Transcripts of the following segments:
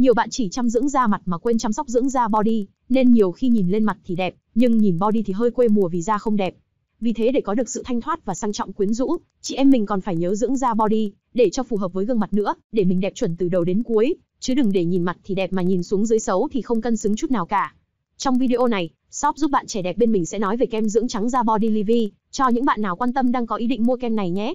Nhiều bạn chỉ chăm dưỡng da mặt mà quên chăm sóc dưỡng da body, nên nhiều khi nhìn lên mặt thì đẹp, nhưng nhìn body thì hơi quê mùa vì da không đẹp. Vì thế để có được sự thanh thoát và sang trọng quyến rũ, chị em mình còn phải nhớ dưỡng da body, để cho phù hợp với gương mặt nữa, để mình đẹp chuẩn từ đầu đến cuối, chứ đừng để nhìn mặt thì đẹp mà nhìn xuống dưới xấu thì không cân xứng chút nào cả. Trong video này, shop giúp bạn trẻ đẹp bên mình sẽ nói về kem dưỡng trắng da Body Livy, cho những bạn nào quan tâm đang có ý định mua kem này nhé.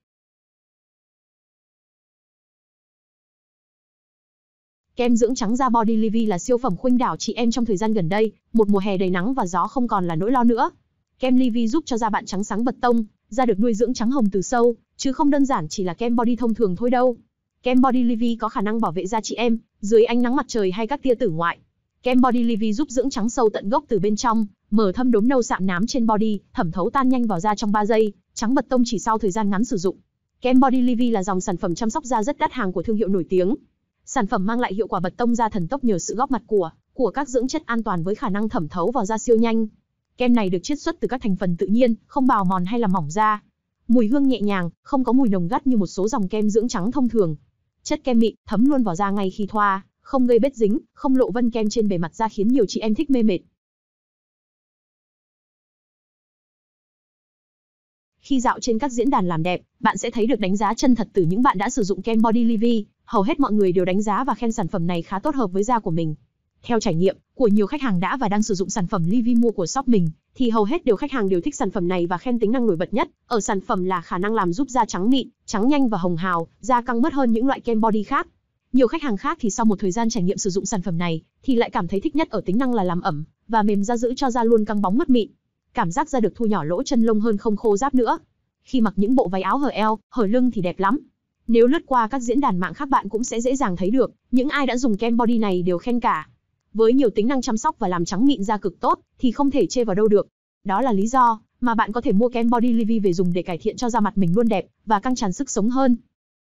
Kem dưỡng trắng da Body Livy là siêu phẩm khuynh đảo chị em trong thời gian gần đây, một mùa hè đầy nắng và gió không còn là nỗi lo nữa. Kem Livy giúp cho da bạn trắng sáng bật tông, da được nuôi dưỡng trắng hồng từ sâu, chứ không đơn giản chỉ là kem body thông thường thôi đâu. Kem Body Livy có khả năng bảo vệ da chị em dưới ánh nắng mặt trời hay các tia tử ngoại. Kem Body Livy giúp dưỡng trắng sâu tận gốc từ bên trong, mở thâm đốm nâu sạm nám trên body, thẩm thấu tan nhanh vào da trong 3 giây, trắng bật tông chỉ sau thời gian ngắn sử dụng. Kem Body Livy là dòng sản phẩm chăm sóc da rất đắt hàng của thương hiệu nổi tiếng, Sản phẩm mang lại hiệu quả bật tông da thần tốc nhờ sự góp mặt của của các dưỡng chất an toàn với khả năng thẩm thấu vào da siêu nhanh. Kem này được chiết xuất từ các thành phần tự nhiên, không bào mòn hay làm mỏng da. Mùi hương nhẹ nhàng, không có mùi nồng gắt như một số dòng kem dưỡng trắng thông thường. Chất kem mịn, thấm luôn vào da ngay khi thoa, không gây bết dính, không lộ vân kem trên bề mặt da khiến nhiều chị em thích mê mệt. Khi dạo trên các diễn đàn làm đẹp, bạn sẽ thấy được đánh giá chân thật từ những bạn đã sử dụng kem Body Livy hầu hết mọi người đều đánh giá và khen sản phẩm này khá tốt hợp với da của mình. Theo trải nghiệm của nhiều khách hàng đã và đang sử dụng sản phẩm Livy mua của shop mình, thì hầu hết đều khách hàng đều thích sản phẩm này và khen tính năng nổi bật nhất ở sản phẩm là khả năng làm giúp da trắng mịn, trắng nhanh và hồng hào, da căng mất hơn những loại kem body khác. Nhiều khách hàng khác thì sau một thời gian trải nghiệm sử dụng sản phẩm này thì lại cảm thấy thích nhất ở tính năng là làm ẩm và mềm da giữ cho da luôn căng bóng mất mịn. Cảm giác da được thu nhỏ lỗ chân lông hơn không khô ráp nữa. Khi mặc những bộ váy áo hở eo, hở lưng thì đẹp lắm, nếu lướt qua các diễn đàn mạng khác bạn cũng sẽ dễ dàng thấy được, những ai đã dùng kem body này đều khen cả. Với nhiều tính năng chăm sóc và làm trắng mịn da cực tốt, thì không thể chê vào đâu được. Đó là lý do mà bạn có thể mua kem body Livy về dùng để cải thiện cho da mặt mình luôn đẹp và căng tràn sức sống hơn.